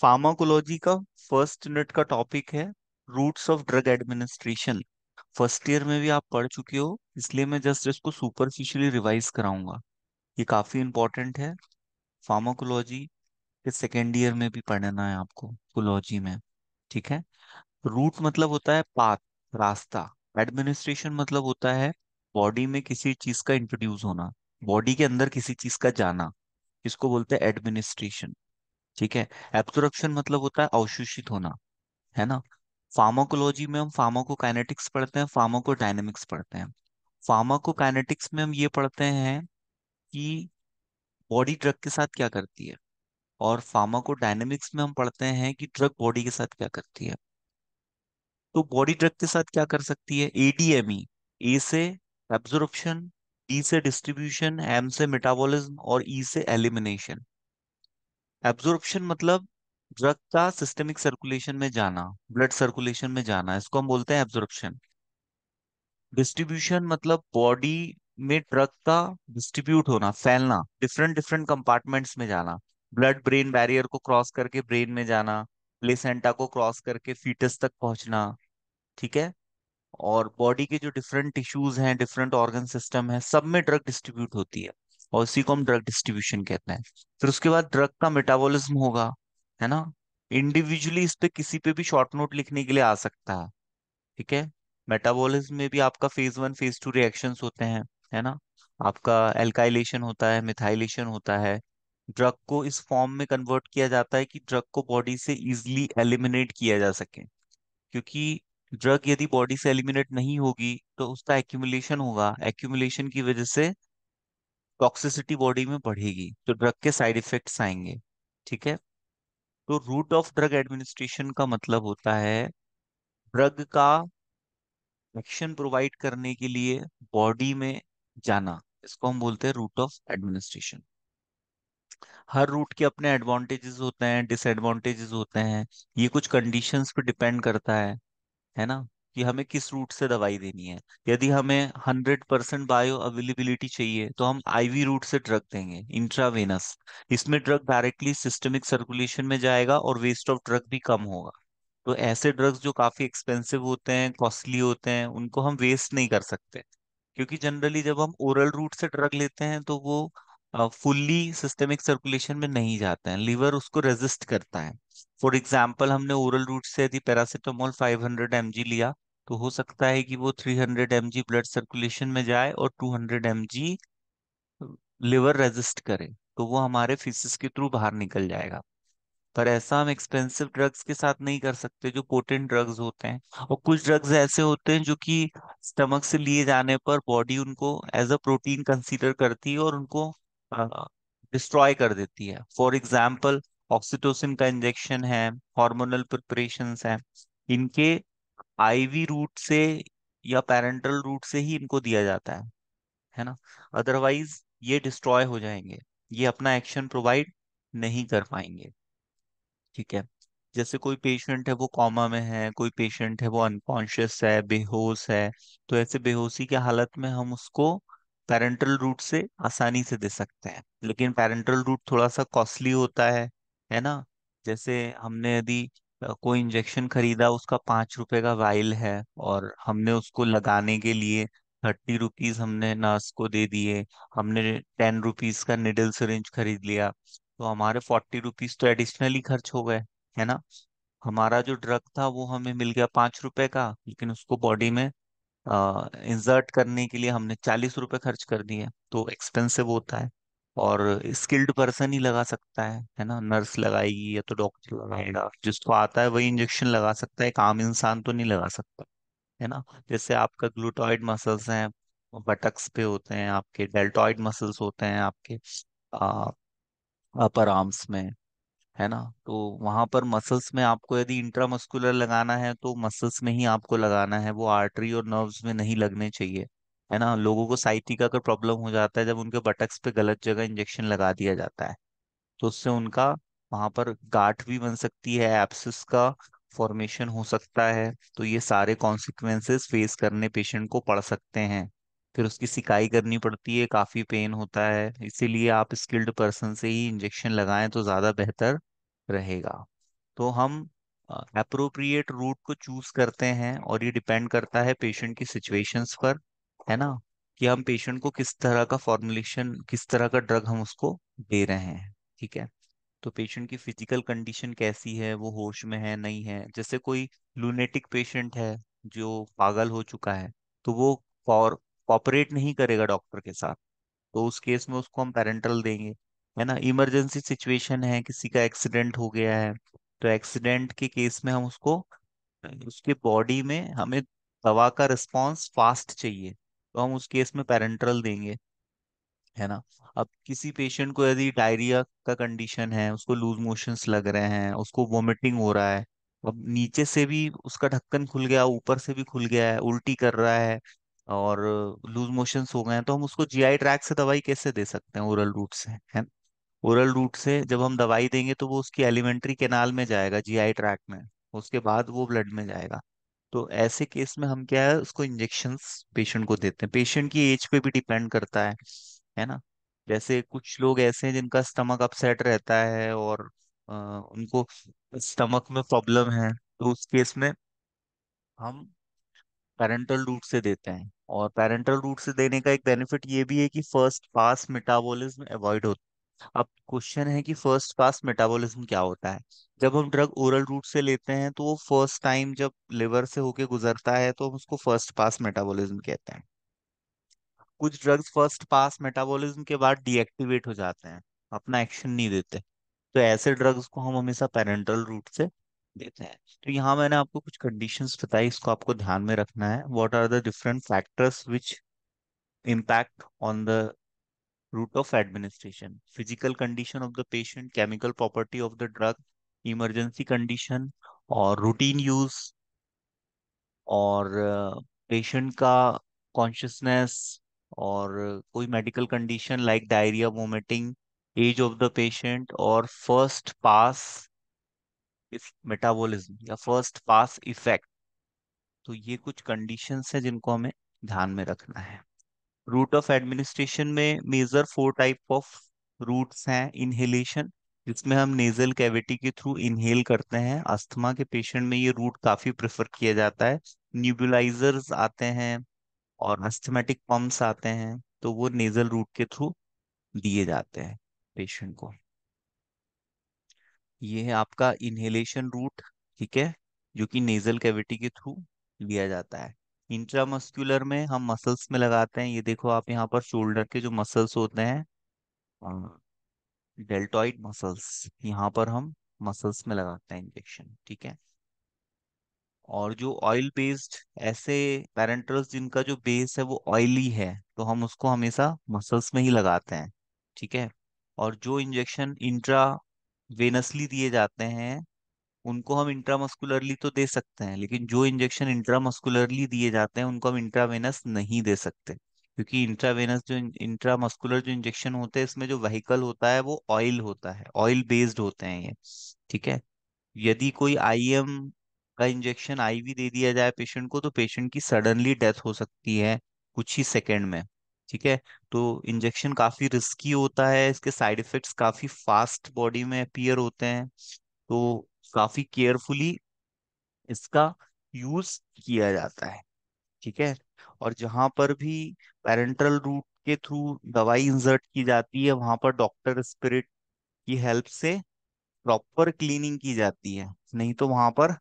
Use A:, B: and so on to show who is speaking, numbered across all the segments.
A: pharmacology का first unit का topic है routes of drug administration first year में भी आप पढ़ चुके हो इसलिए मैं जस्ट इसको सुपरफिशियली रिवाइज कराऊंगा ये काफी इंपॉर्टेंट है फार्माकोलॉजी के सेकेंड ईयर में भी पढ़ना है आपको कोलॉजी में ठीक है रूट मतलब होता है पाथ रास्ता एडमिनिस्ट्रेशन मतलब होता है बॉडी में किसी चीज का इंट्रोड्यूस होना बॉडी के अंदर किसी चीज का जाना इसको बोलते हैं एडमिनिस्ट्रेशन ठीक है एब्सोरप्शन मतलब होता है अवशोषित होना है ना फार्माकोलॉजी में हम फार्माकोकाइनेटिक्स पढ़ते हैं डायनेमिक्स पढ़ते हैं फार्माकोकाइनेटिक्स में हम ये पढ़ते हैं कि बॉडी ड्रग के साथ क्या करती है और डायनेमिक्स में हम पढ़ते हैं कि ड्रग बॉडी के साथ क्या करती है तो बॉडी ड्रग के साथ क्या कर सकती है एडीएमई ए e, से एब्जॉर्प्शन डी से डिस्ट्रीब्यूशन एम से मेटाबॉलिज्म और ई e से एलिमिनेशन एब्जॉर्प्शन मतलब ड्रग का सिस्टमिक सर्कुलेशन में जाना ब्लड सर्कुलेशन में जाना इसको हम बोलते हैं एब्जॉर्प्शन डिस्ट्रीब्यूशन मतलब बॉडी में ड्रग का डिस्ट्रीब्यूट होना फैलना डिफरेंट डिफरेंट कंपार्टमेंट्स में जाना ब्लड ब्रेन बैरियर को क्रॉस करके ब्रेन में जाना प्लेसेंटा को क्रॉस करके फीटस तक पहुंचना ठीक है और बॉडी के जो डिफरेंट टिश्यूज हैं डिफरेंट ऑर्गन सिस्टम है सब में ड्रग डिस्ट्रीब्यूट होती है और उसी को हम ड्रग डिस्ट्रीब्यूशन कहते हैं फिर उसके बाद ड्रग का मेटाबोलिज्म होगा है ना इंडिविजुअली इस पे किसी पे भी शॉर्ट नोट लिखने के लिए आ सकता है ठीक है मेटाबोलिज्म में भी आपका phase one phase two reaction होते हैं है ना आपका एल्काइलेशन होता है मिथाइलेशन होता है ड्रग को इस फॉर्म में कन्वर्ट किया जाता है कि ड्रग को बॉडी से इजिली एलिमिनेट किया जा सके क्योंकि ड्रग यदि बॉडी से एलिमिनेट नहीं होगी तो उसका एक्यूमुलेशन होगा एक्यूमुलेशन की वजह से टॉक्सिसिटी बॉडी में बढ़ेगी तो ड्रग के साइड इफेक्ट्स आएंगे ठीक है तो रूट ऑफ ड्रग एडमिनिस्ट्रेशन का मतलब होता है ड्रग का एक्शन प्रोवाइड करने के लिए बॉडी में जाना इसको हम बोलते हैं रूट ऑफ एडमिनिस्ट्रेशन हर रूट के अपने एडवांटेजेस होते हैं डिसएडवांटेजेस होते हैं ये कुछ कंडीशंस पे डिपेंड करता है है ना कि हमें किस रूट से दवाई देनी है यदि हमें हंड्रेड परसेंट बायो अवेलेबिलिटी चाहिए तो हम आईवी रूट से ड्रग देंगे इंट्रावेनस इसमें ड्रग डायरेक्टली सिस्टमिक सर्कुलेशन में जाएगा और वेस्ट ऑफ ड्रग भी कम होगा तो ऐसे ड्रग्स जो काफी एक्सपेंसिव होते हैं कॉस्टली होते हैं उनको हम वेस्ट नहीं कर सकते क्योंकि जनरली जब हम ओरल रूट से ड्रग लेते हैं तो वो फुल्ली सिस्टमिक सर्कुलेशन में नहीं जाते हैं लीवर उसको रेजिस्ट करता है फॉर एग्जाम्पल हमने ओरल रूट से यदि पैरासिटामोल 500 हंड्रेड लिया तो हो सकता है कि वो 300 हंड्रेड एम ब्लड सर्कुलेशन में जाए और 200 हंड्रेड एम लिवर रेजिस्ट करे तो वो हमारे फीसिस के थ्रू बाहर निकल जाएगा पर ऐसा हम एक्सपेंसिव ड्रग्स के साथ नहीं कर सकते जो पोटेंट ड्रग्स होते हैं और कुछ ड्रग्स ऐसे होते हैं जो कि स्टमक से लिए जाने पर बॉडी उनको एज अ प्रोटीन कंसीडर करती है और उनको डिस्ट्रॉय कर देती है फॉर एग्जाम्पल ऑक्सीटोसिन का इंजेक्शन है हार्मोनल प्रिपरेशन है इनके आईवी रूट से या पेरेंटल रूट से ही इनको दिया जाता है है ना अदरवाइज ये डिस्ट्रॉय हो जाएंगे ये अपना एक्शन प्रोवाइड नहीं कर पाएंगे ठीक है जैसे कोई पेशेंट है वो कॉमा में है कोई पेशेंट है वो अनकॉन्शियस है बेहोश है तो ऐसे बेहोशी के हालत में हम उसको पेरेंटल रूट से आसानी से दे सकते हैं लेकिन पेरेंटल रूट थोड़ा सा कॉस्टली होता है है ना जैसे हमने यदि कोई इंजेक्शन खरीदा उसका पांच रुपए का वाइल है और हमने उसको लगाने के लिए थर्टी रुपीज हमने नर्स को दे दिए हमने टेन रुपीज का निडल सरेंज खरीद लिया तो हमारे फोर्टी रुपीज तो एडिशनली खर्च हो गए है ना हमारा जो ड्रग था वो हमें मिल गया पांच रुपए का लेकिन उसको बॉडी में इंसर्ट करने के लिए हमने चालीस रुपए खर्च कर दिए तो एक्सपेंसिव होता है और स्किल्ड पर्सन ही लगा सकता है है ना नर्स लगाएगी या तो डॉक्टर लगाएगा जिसको आता है वही इंजेक्शन लगा सकता है एक आम इंसान तो नहीं लगा सकता है ना जैसे आपका ग्लूटॉइड मसल्स हैं बटक्स पे होते हैं आपके डेल्टॉइड मसल्स होते हैं आपके आ, अपर आर्म्स में है ना तो वहां पर मसल्स में आपको यदि इंट्रामस्कुलर लगाना है तो मसल्स में ही आपको लगाना है वो आर्टरी और नर्व्स में नहीं लगने चाहिए है ना लोगों को साइटी का अगर प्रॉब्लम हो जाता है जब उनके बटक्स पे गलत जगह इंजेक्शन लगा दिया जाता है तो उससे उनका वहां पर गाठ भी बन सकती है एप्सिस का फॉर्मेशन हो सकता है तो ये सारे कॉन्सिक्वेंसेस फेस करने पेशेंट को पड़ सकते हैं फिर उसकी सिकाई करनी पड़ती है काफ़ी पेन होता है इसीलिए आप स्किल्ड पर्सन से ही इंजेक्शन लगाएं तो ज़्यादा बेहतर रहेगा तो हम अप्रोप्रिएट रूट को चूज़ करते हैं और ये डिपेंड करता है पेशेंट की सिचुएशंस पर है ना कि हम पेशेंट को किस तरह का फॉर्मुलेशन किस तरह का ड्रग हम उसको दे रहे हैं ठीक है तो पेशेंट की फिजिकल कंडीशन कैसी है वो होश में है नहीं है जैसे कोई लूनेटिक पेशेंट है जो पागल हो चुका है तो वो फॉर कॉपरेट नहीं करेगा डॉक्टर के साथ तो उस केस में उसको हम पेरेंटल देंगे है ना इमरजेंसी सिचुएशन है किसी का एक्सीडेंट हो गया है तो एक्सीडेंट के केस में हम उसको उसके बॉडी में हमें दवा का रिस्पॉन्स फास्ट चाहिए तो हम उस केस में पेरेंट्रल देंगे है ना अब किसी पेशेंट को यदि डायरिया का कंडीशन है उसको लूज मोशंस लग रहे हैं उसको वोमिटिंग हो रहा है अब नीचे से भी उसका ढक्कन खुल गया ऊपर से भी खुल गया है उल्टी कर रहा है और लूज मोशंस हो गए हैं तो हम उसको जी आई ट्रैक से दवाई कैसे दे सकते हैं ओरल रूट से है ओरल रूट से जब हम दवाई देंगे तो वो उसकी एलिमेंट्री केनाल में जाएगा जी आई ट्रैक में उसके बाद वो ब्लड में जाएगा तो ऐसे केस में हम क्या है उसको इंजेक्शन पेशेंट को देते हैं पेशेंट की एज पे भी डिपेंड करता है है ना जैसे कुछ लोग ऐसे हैं जिनका स्टमक अपसेट रहता है और आ, उनको स्टमक में प्रॉब्लम है तो उस केस में हम पेरेंटल रूट से देते हैं और पेरेंटल रूट से देने का एक बेनिफिट ये भी है कि फर्स्ट पास मेटाबॉलिज्म अवॉइड होता अब क्वेश्चन है कि फर्स्ट पास मेटाबॉलिज्म क्या होता है जब हम ड्रग ओरल रूट से लेते हैं तो वो फर्स्ट टाइम जब लिवर से होके गुजरता है तो हम उसको फर्स्ट पास मेटाबॉलिज्म कहते हैं कुछ ड्रग्स फर्स्ट पास मेटाबॉलिज्म के बाद डीएक्टिवेट हो जाते हैं अपना एक्शन नहीं देते तो ऐसे ड्रग्स को हम हमेशा पेरेंटल रूट से देते हैं तो यहाँ मैंने आपको कुछ कंडीशंस बताई इसको आपको ध्यान में रखना है what are the different factors which impact on the route of administration, physical condition of the patient, chemical property of the drug, emergency condition और routine use और patient का consciousness और कोई medical condition like diarrhea, vomiting, age of the patient और first pass metabolism या first pass effect तो ये कुछ conditions हैं जिनको हमें ध्यान में रखना है रूट ऑफ एडमिनिस्ट्रेशन में major four type of routes हैं इनहेलेशन जिसमें हम नेजल कैविटी के थ्रू इनहेल करते हैं अस्थमा के पेशेंट में ये रूट काफी प्रेफर किया जाता है न्यूबुलाइजर्स आते हैं और अस्थमेटिक पंप्स आते हैं तो वो नेजल रूट के थ्रू दिए जाते हैं पेशेंट को ये है आपका इनहेलेशन रूट ठीक है जो कि नेजल कैविटी के थ्रू लिया जाता है इंट्रामस्कुलर में हम मसल्स में लगाते हैं ये देखो आप यहाँ पर शोल्डर के जो मसल्स होते हैं डेल्टॉइड मसल्स यहाँ पर हम मसल्स में लगाते हैं इंजेक्शन ठीक है और जो ऑयल बेस्ड ऐसे पेरेंटल्स जिनका जो बेस है वो ऑयली है तो हम उसको हमेशा मसल्स में ही लगाते हैं ठीक है और जो इंजेक्शन इंट्रा वेनसली दिए जाते हैं उनको हम इंट्रामस्कुलरली तो दे सकते हैं लेकिन जो इंजेक्शन इंट्रामस्कुलरली दिए जाते हैं उनको हम इंट्रावेनस नहीं दे सकते क्योंकि इंट्रावेनस जो इंट्रामस्कुलर जो इंजेक्शन होते हैं इसमें जो वहीकल होता है वो ऑयल होता है ऑयल बेस्ड होते हैं ये ठीक है यदि कोई आई का इंजेक्शन आईवी दे दिया जाए पेशेंट को तो पेशेंट की सडनली डेथ हो सकती है कुछ ही सेकेंड में ठीक है तो इंजेक्शन काफी रिस्की होता है इसके साइड इफेक्ट्स काफी फास्ट बॉडी में अपियर होते हैं तो काफी केयरफुली इसका यूज किया जाता है ठीक है और जहां पर भी पेरेंटल रूट के थ्रू दवाई इंसर्ट की जाती है वहां पर डॉक्टर स्पिरिट की हेल्प से प्रॉपर क्लीनिंग की जाती है नहीं तो वहां पर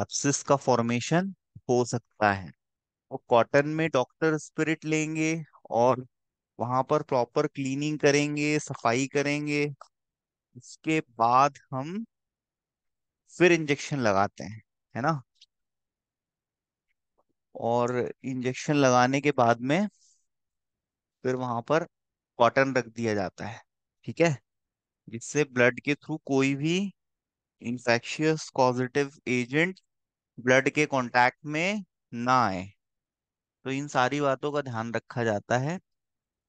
A: एप्सिस का फॉर्मेशन हो सकता है और कॉटन में डॉक्टर स्पिरिट लेंगे और वहां पर प्रॉपर क्लीनिंग करेंगे सफाई करेंगे उसके बाद हम फिर इंजेक्शन लगाते हैं है ना और इंजेक्शन लगाने के बाद में फिर वहां पर कॉटन रख दिया जाता है ठीक है जिससे ब्लड के थ्रू कोई भी इंफेक्शियस पॉजिटिव एजेंट ब्लड के कांटेक्ट में ना आए तो इन सारी बातों का ध्यान रखा जाता है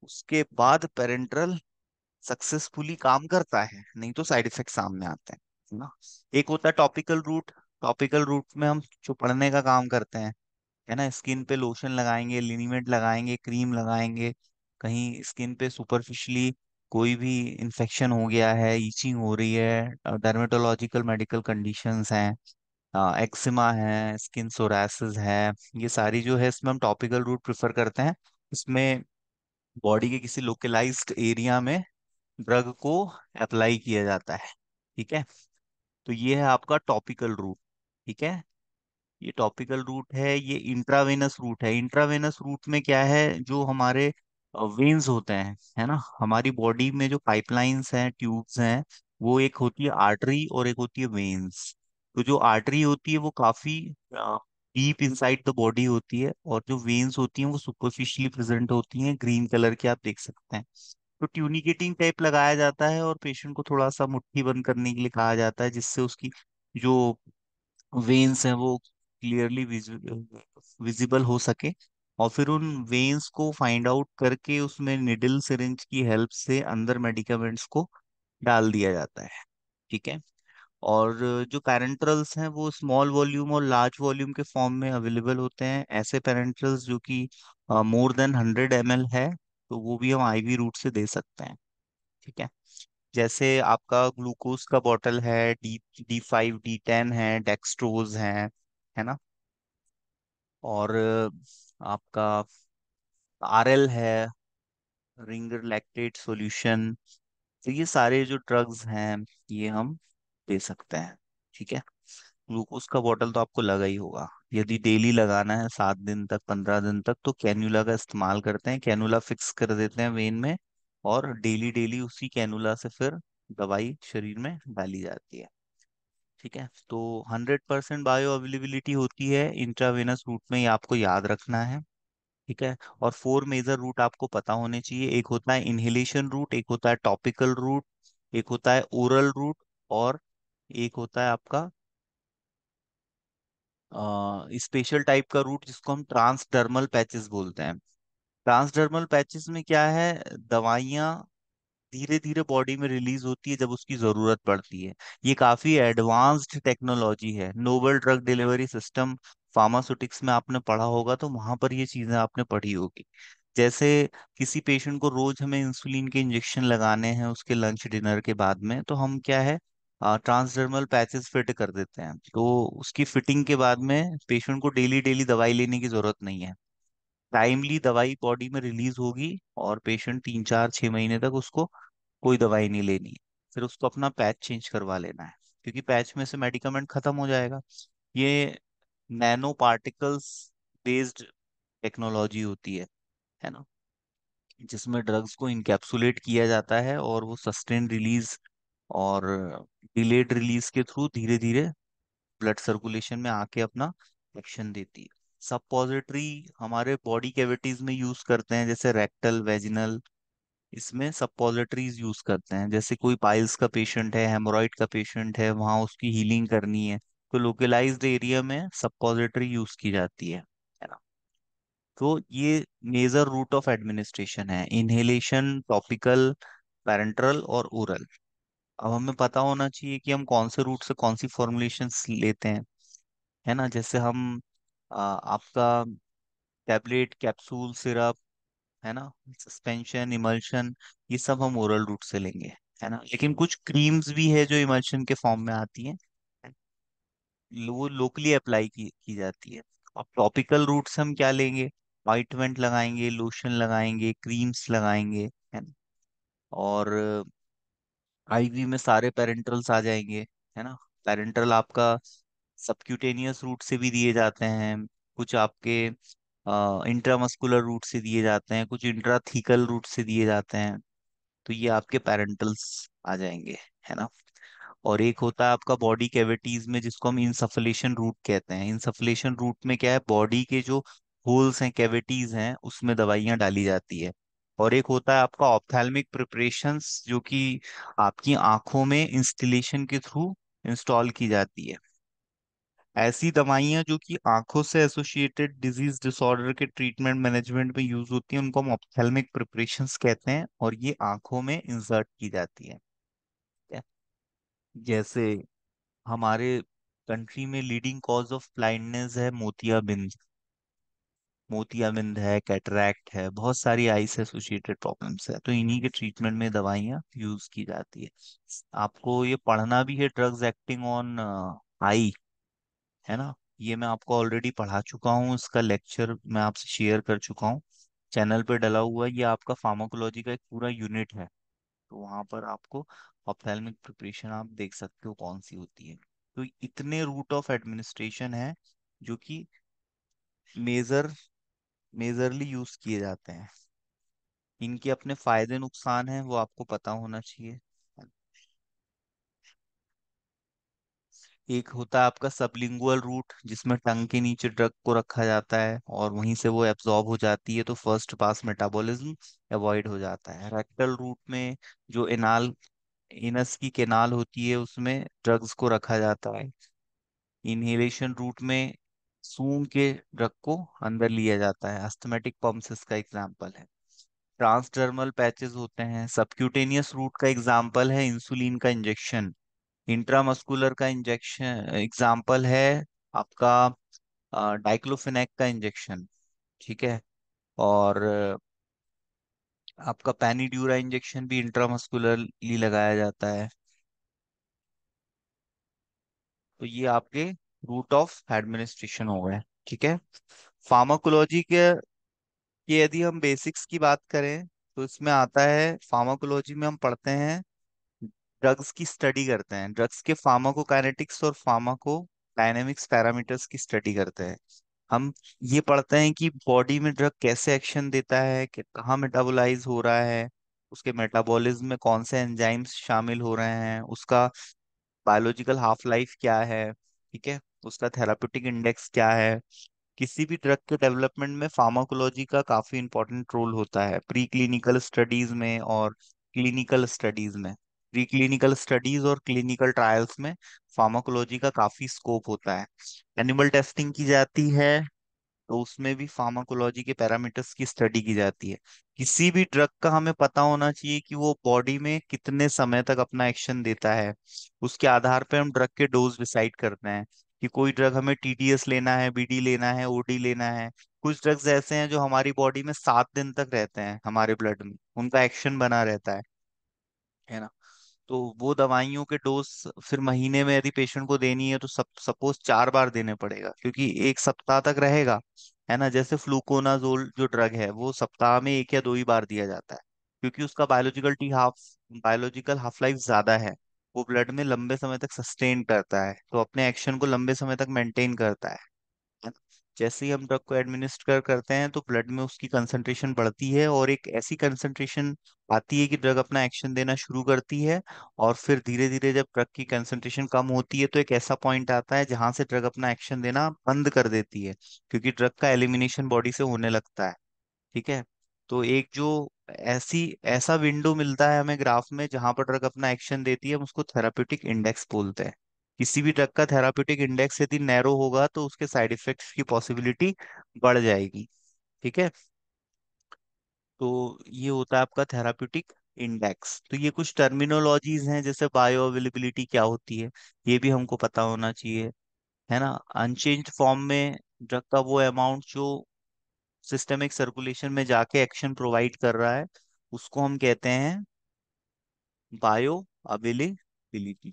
A: उसके बाद पेरेंट्रल सक्सेसफुली काम करता है नहीं तो साइड इफेक्ट सामने आते हैं ना एक होता है टॉपिकल रूट टॉपिकल रूट में हम चुपड़ने का काम करते हैं है ना स्किन पे लोशन लगाएंगे लिनिमेंट लगाएंगे क्रीम लगाएंगे कहीं स्किन पे सुपरफिशली कोई भी इन्फेक्शन हो गया है ईचिंग हो रही है डर्मेटोलॉजिकल मेडिकल कंडीशन हैं एक्सिमा है स्किन सोरासिस है ये सारी जो है इसमें हम टॉपिकल रूट प्रिफर करते हैं इसमें बॉडी के किसी लोकलाइज्ड एरिया में ड्रग को अप्लाई किया जाता है ठीक है तो ये है आपका टॉपिकल रूट ठीक है ये टॉपिकल रूट है ये इंट्रावेनस रूट है इंट्रावेनस रूट में क्या है जो हमारे वेन्स होते हैं है ना हमारी बॉडी में जो पाइपलाइंस हैं ट्यूब्स हैं वो एक होती है आर्टरी और एक होती है वेन्स तो जो आर्टरी होती है वो काफी डीप इनसाइड द बॉडी होती है और जो वेन्स होती हैं वो सुपरफिशियली प्रेजेंट होती हैं ग्रीन कलर की आप देख सकते हैं तो ट्यूनिकेटिंग टाइप लगाया जाता है और पेशेंट को थोड़ा सा मुट्ठी बंद करने के लिए कहा जाता है जिससे उसकी जो वेन्स है वो क्लियरली विजिबल हो सके और फिर उन वेन्स को फाइंड आउट करके उसमें निडल सिरिंज की हेल्प से अंदर मेडिकामेंट्स को डाल दिया जाता है ठीक है और जो पेरेंट्रल्स हैं वो स्मॉल वॉल्यूम और लार्ज वॉल्यूम के फॉर्म में अवेलेबल होते हैं ऐसे पेरेंट्रल्स जो कि मोर देन हंड्रेड एम है तो वो भी हम आईवी रूट से दे सकते हैं ठीक है जैसे आपका ग्लूकोज का बॉटल है D D five D ten है डेक्सट्रोज है है ना और आपका आर एल है रिंगर लैक्टेट सॉल्यूशन तो ये सारे जो ड्रग्स हैं ये हम दे सकते हैं ठीक है ग्लूकोज का बॉटल तो आपको लगा ही होगा यदि डेली लगाना है सात दिन तक पंद्रह दिन तक तो कैनुला का इस्तेमाल करते हैं कैनुला फिक्स कर देते हैं वेन में और डेली डेली उसी कैनुला से फिर दवाई शरीर में डाली जाती है ठीक है तो 100 परसेंट बायो अवेलेबिलिटी होती है इंट्रावेनस रूट में आपको याद रखना है ठीक है और फोर मेजर रूट आपको पता होने चाहिए एक होता है इनहेलेशन रूट एक होता है टॉपिकल रूट एक होता है ओरल रूट और एक होता है आपका स्पेशल टाइप का रूट जिसको हम ट्रांसडर्मल पैचेस बोलते हैं ट्रांसडर्मल पैचेस में क्या है दवाइयाँ धीरे धीरे बॉडी में रिलीज होती है जब उसकी जरूरत पड़ती है ये काफी एडवांस्ड टेक्नोलॉजी है novel drug delivery system pharmaceutics में आपने पढ़ा होगा तो वहां पर ये चीजें आपने पढ़ी होगी जैसे किसी पेशेंट को रोज हमें इंसुलिन के इंजेक्शन लगाने हैं उसके लंच डिनर के बाद में तो हम क्या है ट्रांसडर्मल पैचेस फिट कर देते हैं तो उसकी फिटिंग के बाद में पेशेंट को डेली डेली दवाई लेने की ज़रूरत नहीं है टाइमली दवाई बॉडी में रिलीज होगी और पेशेंट तीन चार छह महीने तक उसको कोई दवाई नहीं लेनी है फिर उसको अपना पैच चेंज करवा लेना है क्योंकि पैच में से मेडिकमेंट ख़त्म हो जाएगा ये नैनो पार्टिकल्स बेस्ड टेक्नोलॉजी होती है है ना जिसमें ड्रग्स को इनकेप्सुलेट किया जाता है और वो सस्टेन रिलीज और डिलेड रिलीज के थ्रू धीरे धीरे ब्लड सर्कुलेशन में आके अपना एक्शन देती है सब पॉजिटरी हमारे बॉडी कैविटीज में यूज करते हैं जैसे रेक्टल वेजिनल इसमें सब पॉजिटरीज यूज करते हैं जैसे कोई पाइल्स का पेशेंट है हेमोराइड का पेशेंट है वहां उसकी हीलिंग करनी है तो लोकलाइज एरिया में सब पॉजिटरी यूज की जाती है तो ये मेजर रूट ऑफ एडमिनिस्ट्रेशन है इनहेलेशन टॉपिकल पेरेंट्रल और ओरल अब हमें पता होना चाहिए कि हम कौन से रूट से कौन सी फॉर्मुलेशन लेते हैं है ना जैसे हम आ, आपका टैबलेट कैप्सूल सिरप है ना सस्पेंशन इमल्शन ये सब हम ओरल रूट से लेंगे है ना लेकिन कुछ क्रीम्स भी है जो इमल्शन के फॉर्म में आती है वो लोकली अप्लाई की, की जाती है अब टॉपिकल रूट से हम क्या लेंगे वाइटमेंट लगाएंगे लोशन लगाएंगे क्रीम्स लगाएंगे है ना और आईवी में सारे पेरेंटल्स आ जाएंगे है ना पेरेंटल आपका सबक्यूटेनियस रूट से भी दिए जाते हैं कुछ आपके इंट्रामस्कुलर रूट से दिए जाते हैं कुछ इंट्राथीकल रूट से दिए जाते हैं तो ये आपके पेरेंटल्स आ जाएंगे है ना और एक होता है आपका बॉडी कैविटीज में जिसको हम इंसफलेशन रूट कहते हैं इंसफलेशन रूट में क्या है बॉडी के जो होल्स हैं कैविटीज हैं उसमें दवाइयां डाली जाती है और एक होता है आपका ऑप्थेलमिक प्रिपरेशन जो कि आपकी आंखों में इंस्टिलेशन के थ्रू इंस्टॉल की जाती है ऐसी दवाइयां जो कि आंखों से एसोसिएटेड डिजीज डिसऑर्डर के ट्रीटमेंट मैनेजमेंट में यूज होती है उनको हम ऑप्थेलमिक प्रिपरेशन कहते हैं और ये आंखों में इंसर्ट की जाती है जैसे हमारे कंट्री में लीडिंग कॉज ऑफ ब्लाइंडनेस है मोतियाबिंद मोतियाबिंद है कैटरैक्ट है बहुत सारी आई से एसोसिएटेड प्रॉब्लम्स है तो इन्हीं के ट्रीटमेंट में दवाइयाँ यूज की जाती है आपको ये पढ़ना भी है ड्रग्स एक्टिंग ऑन आई है ना ये मैं आपको ऑलरेडी पढ़ा चुका हूँ इसका लेक्चर मैं आपसे शेयर कर चुका हूँ चैनल पर डला हुआ है ये आपका फार्माकोलॉजी का एक पूरा यूनिट है तो वहाँ पर आपको ऑप्थेलमिक प्रिपरेशन आप देख सकते हो कौन सी होती है तो इतने रूट ऑफ एडमिनिस्ट्रेशन है जो कि मेजर मेजरली यूज किए जाते हैं इनके अपने फायदे नुकसान हैं वो आपको पता होना चाहिए एक होता है आपका सबलिंगुअल रूट जिसमें टंग के नीचे ड्रग को रखा जाता है और वहीं से वो एब्जॉर्ब हो जाती है तो फर्स्ट पास मेटाबॉलिज्म अवॉइड हो जाता है रेक्टल रूट में जो इनाल इनस की केनाल होती है उसमें ड्रग्स को रखा जाता है इनहेलेशन रूट में सूम के ड्रग को अंदर लिया जाता है अस्थमेटिक पम्पसिस का एग्जाम्पल है ट्रांसडर्मल पैचेस होते हैं सबक्यूटेनियस रूट का एग्जाम्पल है इंसुलिन का इंजेक्शन इंट्रामस्कुलर का इंजेक्शन एग्जाम्पल है आपका डाइक्लोफिनेक का इंजेक्शन ठीक है और आपका पैनीड्यूरा इंजेक्शन भी इंट्रामस्कुलरली लगाया जाता है तो ये आपके रूट ऑफ एडमिनिस्ट्रेशन हो गए ठीक है फार्माकोलॉजी के ये यदि हम बेसिक्स की बात करें तो इसमें आता है फार्माकोलॉजी में हम पढ़ते हैं ड्रग्स की स्टडी करते हैं ड्रग्स के फार्माकोकाइनेटिक्स और फार्माको डायनेमिक्स पैरामीटर्स की स्टडी करते हैं हम ये पढ़ते हैं कि बॉडी में ड्रग कैसे एक्शन देता है कि कहाँ मेटाबोलाइज हो रहा है उसके मेटाबॉलिज्म में कौन से एंजाइम्स शामिल हो रहे हैं उसका बायोलॉजिकल हाफ लाइफ क्या है ठीक है उसका थेरापटिक इंडेक्स क्या है किसी भी ड्रग के डेवलपमेंट में फार्माकोलॉजी का काफी इंपॉर्टेंट रोल होता है प्री क्लिनिकल स्टडीज में और क्लिनिकल स्टडीज में प्री क्लिनिकल स्टडीज और क्लिनिकल ट्रायल्स में फार्माकोलॉजी का काफी स्कोप होता है एनिमल टेस्टिंग की जाती है तो उसमें भी फार्माकोलॉजी के पैरामीटर्स की स्टडी की जाती है किसी भी ड्रग का हमें पता होना चाहिए कि वो बॉडी में कितने समय तक अपना एक्शन देता है उसके आधार पर हम ड्रग के डोज डिसाइड करते हैं कि कोई ड्रग हमें टीडीएस लेना है बीडी लेना है ओडी लेना है कुछ ड्रग्स ऐसे हैं जो हमारी बॉडी में सात दिन तक रहते हैं हमारे ब्लड में उनका एक्शन बना रहता है है ना तो वो दवाइयों के डोज फिर महीने में यदि पेशेंट को देनी है तो सब सपोज चार बार देने पड़ेगा क्योंकि एक सप्ताह तक रहेगा है ना जैसे फ्लूकोनाजोल जो ड्रग है वो सप्ताह में एक या दो ही बार दिया जाता है क्योंकि उसका biological T half biological half life ज्यादा है वो ब्लड में लंबे समय तक सस्टेन करता है तो अपने एक्शन को लंबे समय तक मेंटेन करता है जैसे ही हम ड्रग को एडमिनिस्टर करते हैं तो ब्लड में उसकी कंसंट्रेशन बढ़ती है और एक ऐसी कंसंट्रेशन आती है कि ड्रग अपना एक्शन देना शुरू करती है और फिर धीरे धीरे जब ड्रग की कंसंट्रेशन कम होती है तो एक ऐसा पॉइंट आता है जहां से ड्रग अपना एक्शन देना बंद कर देती है क्योंकि ड्रग का एलिमिनेशन बॉडी से होने लगता है ठीक है तो एक जो ऐसी ऐसा विंडो मिलता है हमें ग्राफ में जहां पर ड्रग अपना एक्शन देती है हम उसको थेराप्यूटिक इंडेक्स बोलते हैं किसी भी ड्रग का थेराप्यूटिक इंडेक्स यदि नैरो होगा तो उसके साइड इफेक्ट्स की पॉसिबिलिटी बढ़ जाएगी ठीक है तो ये होता है आपका थेराप्यूटिक इंडेक्स तो ये कुछ टर्मिनोलॉजीज हैं जैसे बायो अवेलेबिलिटी क्या होती है ये भी हमको पता होना चाहिए है ना अनचेंज फॉर्म में ड्रग का वो अमाउंट जो सिस्टमिक सर्कुलेशन में जाके एक्शन प्रोवाइड कर रहा है उसको हम कहते हैं बायो अवेलेबिलिटी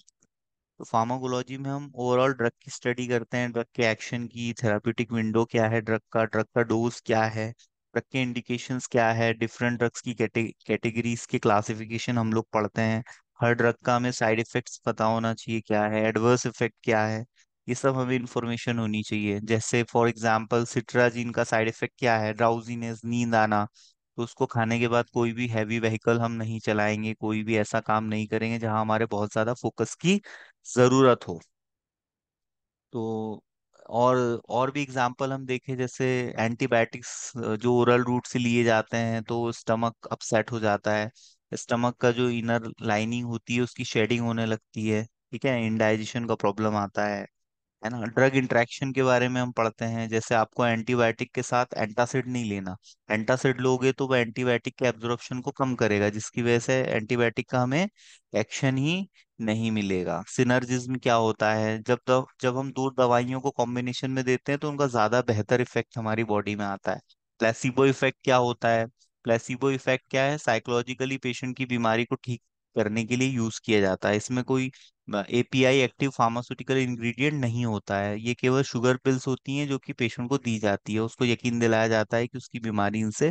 A: तो फार्माकोलॉजी में हम ओवरऑल ड्रग की स्टडी करते हैं ड्रग के एक्शन की थेराप्यूटिक विंडो क्या है ड्रग का ड्रग का डोज क्या है ड्रग के इंडिकेशन क्या है डिफरेंट ड्रग्स की कैटेगरीज के क्लासिफिकेशन हम लोग पढ़ते हैं हर ड्रग का हमें साइड इफेक्ट्स पता होना चाहिए क्या है एडवर्स इफेक्ट क्या है ये सब हमें इन्फॉर्मेशन होनी चाहिए जैसे फॉर एग्जाम्पल सिट्राजीन का साइड इफेक्ट क्या है ड्राउजीनेस नींद आना तो उसको खाने के बाद कोई भी हैवी व्हीकल हम नहीं चलाएंगे कोई भी ऐसा काम नहीं करेंगे जहां हमारे बहुत ज़्यादा फोकस की ज़रूरत हो तो और और भी एग्जाम्पल हम देखें जैसे एंटीबायोटिक्स जो ओरल रूट से लिए जाते हैं तो स्टमक अपसेट हो जाता है स्टमक का जो इनर लाइनिंग होती है उसकी शेडिंग होने लगती है ठीक है इनडाइजेशन का प्रॉब्लम आता है है ना ड्रग इंट्रैक्शन के बारे में हम पढ़ते हैं जैसे आपको एंटीबायोटिक के साथ एंटासिड नहीं लेना एंटासिड लोगे तो वह एंटीबायोटिक के एब्जॉर्प्शन को कम करेगा जिसकी वजह से एंटीबायोटिक का हमें एक्शन ही नहीं मिलेगा सिनर्जिज्म क्या होता है जब तो, जब हम दो दवाइयों को कॉम्बिनेशन में देते हैं तो उनका ज्यादा बेहतर इफेक्ट हमारी बॉडी में आता है प्लेसिबो इफेक्ट क्या होता है प्लेसिबो इफेक्ट क्या है साइकोलॉजिकली पेशेंट की बीमारी को ठीक करने के लिए यूज किया जाता है इसमें कोई एपीआई एक्टिव फार्मास्यूटिकल इंग्रेडिएंट नहीं होता है ये केवल शुगर पिल्स होती हैं जो कि पेशेंट को दी जाती है उसको यकीन दिलाया जाता है कि उसकी बीमारी इनसे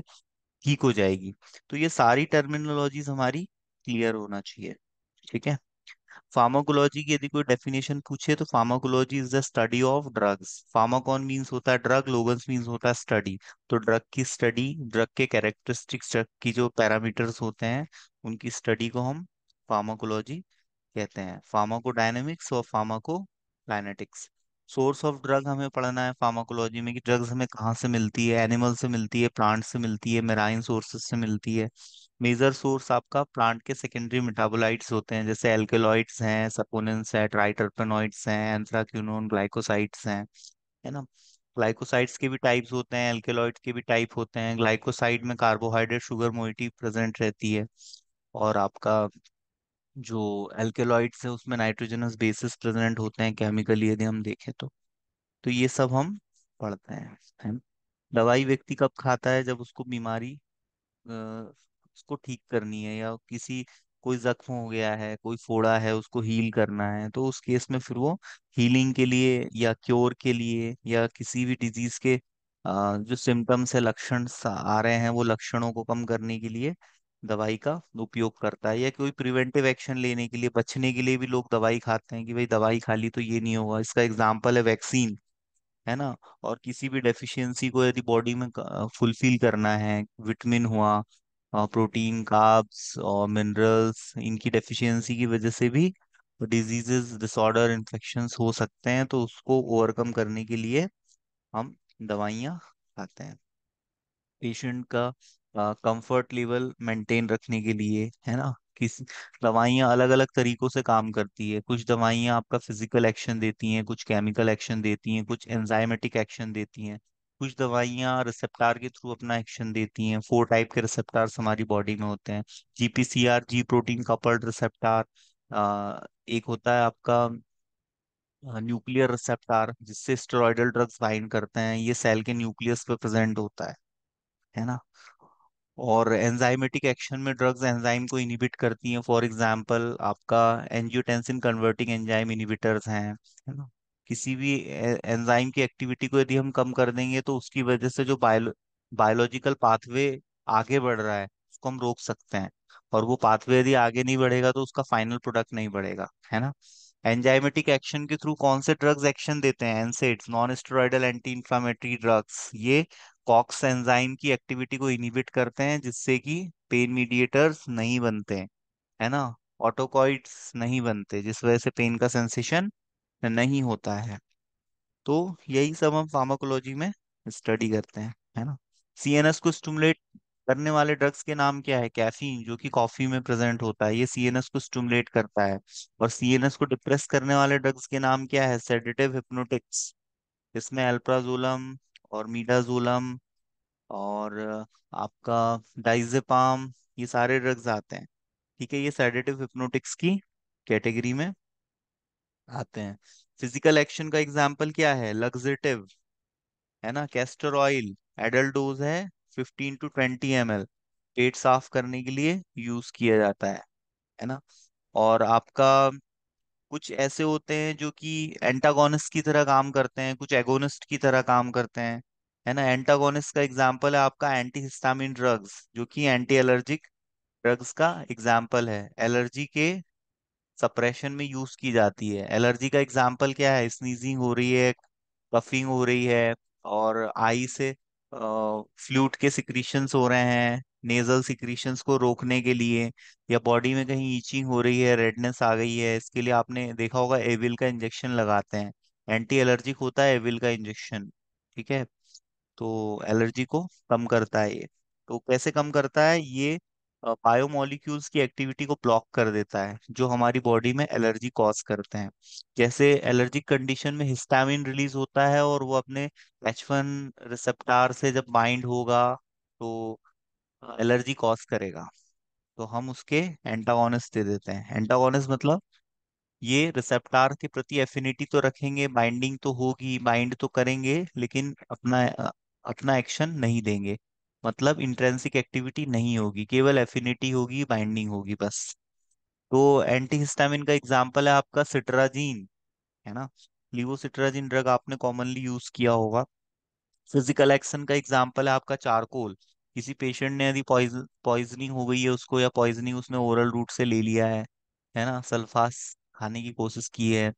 A: ठीक हो जाएगी तो ये सारी टर्मिनोलॉजीज हमारी क्लियर होना चाहिए ठीक है फार्माकोलॉजी की यदि कोई डेफिनेशन पूछे तो pharmacology is the study of drugs pharmakon means होता है ड्रग लोगन्स मीन्स होता है स्टडी तो ड्रग की स्टडी ड्रग के कैरेक्टरिस्टिक्स ड्रग की जो पैरामीटर्स होते हैं उनकी स्टडी को हम फार्माकोलॉजी कहते हैं फार्माकोडायनेमिक्स और फार्माकोकाइनेटिक्स सोर्स ऑफ ड्रग हमें पढ़ना है फार्माकोलॉजी में कि ड्रग्स हमें कहाँ से मिलती है एनिमल से मिलती है प्लांट से मिलती है मेराइन सोर्सेस से मिलती है मेजर सोर्स आपका प्लांट के सेकेंडरी मेटाबोलाइट्स होते हैं जैसे एल्केलॉइड्स हैं सपोनेंस हैं ट्राइटरपेनोइड्स हैं एंथ्राक्यूनोन ग्लाइकोसाइड्स हैं है ना ग्लाइकोसाइड्स के भी टाइप्स होते हैं एल्केलॉइड के भी टाइप होते हैं ग्लाइकोसाइड में कार्बोहाइड्रेट शुगर मोइटी प्रेजेंट रहती है और आपका जो एल्केलॉइड्स है उसमें नाइट्रोजनस बेसिस प्रेजेंट होते हैं केमिकली यदि हम देखें तो तो ये सब हम पढ़ते हैं दवाई व्यक्ति कब खाता है जब उसको बीमारी उसको ठीक करनी है या किसी कोई जख्म हो गया है कोई फोड़ा है उसको हील करना है तो उस केस में फिर वो हीलिंग के लिए या क्योर के लिए या किसी भी डिजीज के जो सिम्टम्स है लक्षण आ रहे हैं वो लक्षणों को कम करने के लिए दवाई का उपयोग करता है या कोई प्रिवेंटिव एक्शन लेने के लिए बचने के लिए भी लोग दवाई खाते हैं कि भाई दवाई खा ली तो ये नहीं होगा इसका एग्जाम्पल है वैक्सीन है ना और किसी भी डेफिशिएंसी को यदि बॉडी में फुलफिल करना है विटामिन हुआ प्रोटीन कार्ब्स और मिनरल्स इनकी डेफिशिएंसी की वजह से भी डिजीजेस डिसऑर्डर इन्फेक्शन हो सकते हैं तो उसको ओवरकम करने के लिए हम दवाइयाँ खाते हैं पेशेंट का कंफर्ट लेवल मेंटेन रखने के लिए है ना किस दवाइयाँ अलग अलग तरीकों से काम करती है कुछ दवाइयाँ आपका फिजिकल एक्शन देती हैं कुछ केमिकल एक्शन देती हैं कुछ एंजाइमेटिक एक्शन देती हैं कुछ दवाइयाँ रिसेप्टार के थ्रू अपना एक्शन देती हैं फोर टाइप के रिसेप्टार हमारी बॉडी में होते हैं GPCR G protein coupled receptor एक होता है आपका न्यूक्लियर रिसेप्टार जिससे स्टेरॉइडल ड्रग्स बाइंड करते हैं ये सेल के न्यूक्लियस पे प्रेजेंट होता है है ना और एंजाइमेटिक एक्शन में ड्रग्स एंजाइम को इनिबिट करती हैं फॉर एग्जांपल आपका एंजियोटेंसिन कन्वर्टिंग एंजाइम इनिबिटर्स हैं है ना किसी भी एंजाइम की एक्टिविटी को यदि हम कम कर देंगे तो उसकी वजह से जो बायो बायोलॉजिकल पाथवे आगे बढ़ रहा है उसको हम रोक सकते हैं और वो पाथवे यदि आगे नहीं बढ़ेगा तो उसका फाइनल प्रोडक्ट नहीं बढ़ेगा है ना एंजाइमेटिक एक्शन के थ्रू कौन से ड्रग्स एक्शन देते हैं NSAIDs non steroidal anti inflammatory drugs ये कॉक्स एंजाइम की एक्टिविटी को इनिबिट करते हैं जिससे कि पेन मीडिएटर्स नहीं बनते है ना ऑटोकॉइड्स नहीं बनते जिस वजह से पेन का सेंसेशन नहीं होता है तो यही सब हम फार्माकोलॉजी में स्टडी करते हैं है ना सीएनएस को स्टूमुलेट करने वाले ड्रग्स के नाम क्या है कैफीन जो कि कॉफी में प्रेजेंट होता है ये सीएनएस को स्टमुलेट करता है और सीएनएस को डिप्रेस करने वाले ड्रग्स के नाम क्या है सेडेटिव हिप्नोटिक्स इसमें एल्प्राजोलम और मीडाजोलम और आपका डाइजेपाम ये सारे ड्रग्स आते हैं ठीक है ये सेडेटिव हिप्नोटिक्स की कैटेगरी में आते हैं फिजिकल एक्शन का एग्जाम्पल क्या है लग्जेटिव है ना कैस्टर ऑयल एडल्ट डोज है 15 टू 20 एम एल पेट साफ करने के लिए यूज किया जाता है है ना और आपका कुछ ऐसे होते हैं जो कि एंटागोनिस्ट की तरह काम करते हैं कुछ एगोनिस्ट की तरह काम करते हैं है ना एंटागोनिस्ट का एग्जाम्पल है आपका एंटी हिस्टामिन ड्रग्स जो कि एंटी एलर्जिक ड्रग्स का एग्जाम्पल है एलर्जी के सप्रेशन में यूज की जाती है एलर्जी का एग्जाम्पल क्या है स्नीजिंग हो रही है कफिंग हो रही है और आई से फ्लूट के सिक्रीशंस हो रहे हैं नेजल सिक्रीशंस को रोकने के लिए या बॉडी में कहीं ईचिंग हो रही है रेडनेस आ गई है इसके लिए आपने देखा होगा एविल का इंजेक्शन लगाते हैं एंटी एलर्जिक होता है एविल का इंजेक्शन ठीक है तो एलर्जी को कम करता है ये तो कैसे कम करता है ये बायोमोलिक्यूल्स की एक्टिविटी को ब्लॉक कर देता है जो हमारी बॉडी में एलर्जी कॉज करते हैं जैसे एलर्जिक कंडीशन में हिस्टामिन रिलीज होता है और वो अपने एच वन रिसेप्टार से जब बाइंड होगा तो एलर्जी कॉज करेगा तो हम उसके एंटागोनिस दे देते हैं एंटागोनिस मतलब ये रिसेप्टार के प्रति एफिनिटी तो रखेंगे बाइंडिंग तो होगी बाइंड तो करेंगे लेकिन अपना अपना एक्शन नहीं देंगे मतलब इंट्रेंसिक एक्टिविटी नहीं होगी केवल एफिनिटी होगी बाइंडिंग होगी बस तो एंटीहिस्टामिन का एग्जाम्पल है आपका सिट्राजीन है ना लिवोसिट्राजीन ड्रग आपने कॉमनली यूज किया होगा फिजिकल एक्शन का एग्जाम्पल है आपका चारकोल किसी पेशेंट ने यदि पॉइजनिंग हो गई है उसको या पॉइजनिंग उसने ओरल रूट से ले लिया है है ना सल्फास खाने की कोशिश की है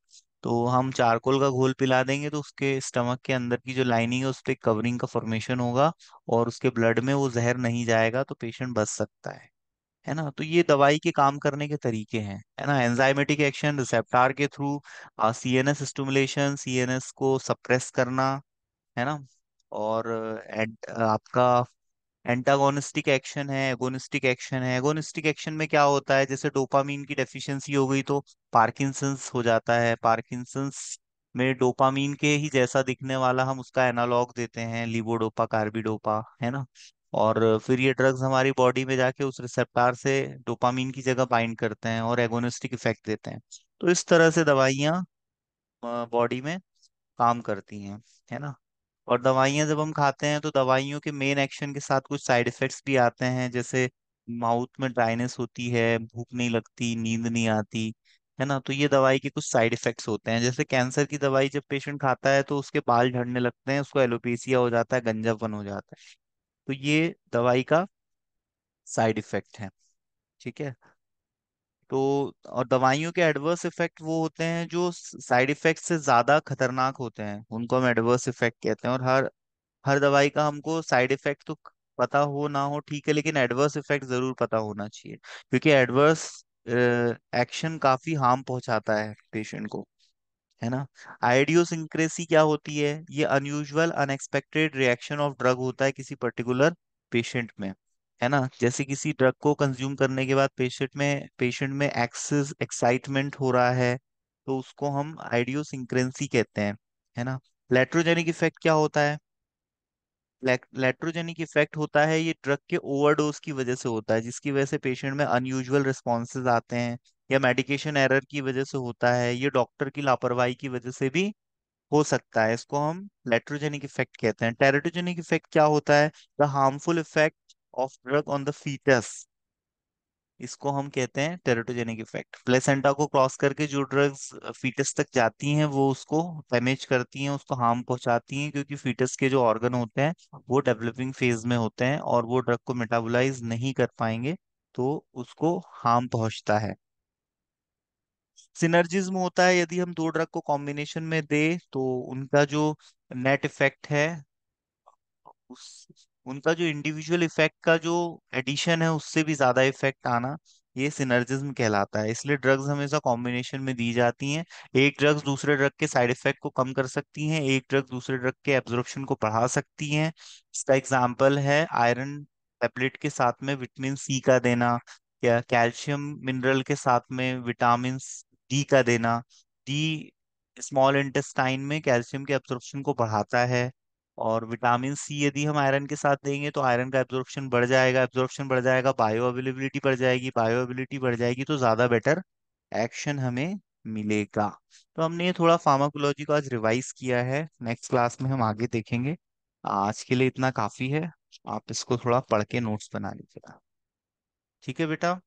A: तो हम चारकोल का घोल पिला देंगे तो उसके स्टमक के अंदर की जो लाइनिंग है उस पर कवरिंग का फॉर्मेशन होगा और उसके ब्लड में वो जहर नहीं जाएगा तो पेशेंट बच सकता है है ना तो ये दवाई के काम करने के तरीके हैं है ना एंजाइमेटिक एक्शन रिसेप्टार के through C N S stimulation C N S को सप्रेस करना है ना और एड, आपका एंटागोनिस्टिक एक्शन है एगोनिस्टिक एक्शन है एगोनिस्टिक एक्शन में क्या होता है जैसे डोपामीन की डेफिशिएंसी हो गई तो पार्किंसंस हो जाता है पार्किंसंस में डोपामीन के ही जैसा दिखने वाला हम उसका एनालॉग देते हैं लिबोडोपा कार्बिडोपा है ना और फिर ये ड्रग्स हमारी बॉडी में जाके उस रिसेप्टार से डोपामीन की जगह बाइंड करते हैं और एगोनिस्टिक इफेक्ट देते हैं तो इस तरह से दवाइयाँ बॉडी में काम करती हैं है ना और दवाइयाँ जब हम खाते हैं तो दवाइयों के मेन एक्शन के साथ कुछ साइड इफेक्ट्स भी आते हैं जैसे माउथ में ड्राइनेस होती है भूख नहीं लगती नींद नहीं आती है ना तो ये दवाई के कुछ साइड इफेक्ट्स होते हैं जैसे कैंसर की दवाई जब पेशेंट खाता है तो उसके बाल झड़ने लगते हैं उसको एलोपेसिया हो जाता है गंजापन हो जाता है तो ये दवाई का साइड इफेक्ट है ठीक है तो और दवाइयों के एडवर्स इफेक्ट वो होते हैं जो साइड इफेक्ट से ज्यादा खतरनाक होते हैं उनको हम एडवर्स इफेक्ट कहते हैं और हर हर दवाई का हमको साइड इफेक्ट तो पता हो ना हो ठीक है लेकिन एडवर्स इफेक्ट जरूर पता होना चाहिए क्योंकि एडवर्स एक्शन काफी हार्म पहुंचाता है पेशेंट को है ना आइडियोसिंक्रेसी क्या होती है ये unusual unexpected reaction of drug होता है किसी पर्टिकुलर पेशेंट में है ना जैसे किसी ड्रग को कंज्यूम करने के बाद पेशेंट में पेशेंट में एक्सेस एक्साइटमेंट हो रहा है तो उसको हम आइडियोसिंक्रेंसी कहते हैं है ना लेट्रोजेनिक इफेक्ट क्या होता है लेट्रोजेनिक इफेक्ट होता है ये ड्रग के ओवरडोज की वजह से होता है जिसकी वजह से पेशेंट में अनयूजुअल रिस्पॉन्सेज आते हैं या मेडिकेशन एरर की वजह से होता है ये डॉक्टर की लापरवाही की वजह से भी हो सकता है इसको हम लेट्रोजेनिक इफेक्ट कहते हैं टेरेटोजेनिक इफेक्ट क्या होता है the harmful effect of drug on the foetus इसको हम कहते हैं टेरेटोजेनिक इफेक्ट प्लेसेंटा को क्रॉस करके जो ड्रग्स फीटस तक जाती हैं वो उसको डैमेज करती हैं उसको हार्म पहुंचाती हैं क्योंकि फीटस के जो ऑर्गन होते हैं वो डेवलपिंग फेज में होते हैं और वो ड्रग को मेटाबोलाइज नहीं कर पाएंगे तो उसको हार्म पहुंचता है सिनर्जिज्म होता है यदि हम दो ड्रग को कॉम्बिनेशन में दे तो उनका जो नेट इफेक्ट है उस उनका जो इंडिविजुअल इफेक्ट का जो एडिशन है उससे भी ज्यादा इफेक्ट आना ये सिनर्जिज्म कहलाता है इसलिए ड्रग्स हमेशा कॉम्बिनेशन में दी जाती हैं एक ड्रग्स दूसरे ड्रग के साइड इफेक्ट को कम कर सकती हैं एक ड्रग्स दूसरे ड्रग के एब्जॉर्प्शन को बढ़ा सकती हैं इसका एग्जाम्पल है आयरन टेबलेट के साथ में विटामिन सी का देना या कैल्शियम मिनरल के साथ में विटामिन डी का देना डी स्मॉल इंटेस्टाइन में कैल्शियम के एब्जॉर्प्शन को बढ़ाता है और विटामिन सी यदि हम आयरन के साथ देंगे तो आयरन का एब्जॉर्प्शन बढ़ जाएगा एब्जॉर्प्शन बढ़ जाएगा बायो अवेलेबिलिटी बढ़ जाएगी बायो अवेलेबिलिटी बढ़ जाएगी तो ज़्यादा बेटर एक्शन हमें मिलेगा तो हमने ये थोड़ा फार्माकोलॉजी को आज रिवाइज किया है नेक्स्ट क्लास में हम आगे देखेंगे आज के लिए इतना काफ़ी है आप इसको थोड़ा पढ़ के नोट्स बना लीजिएगा ठीक है बेटा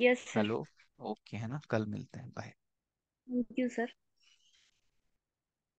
A: यस हेलो ओके है ना कल मिलते हैं बाय थैंक यू सर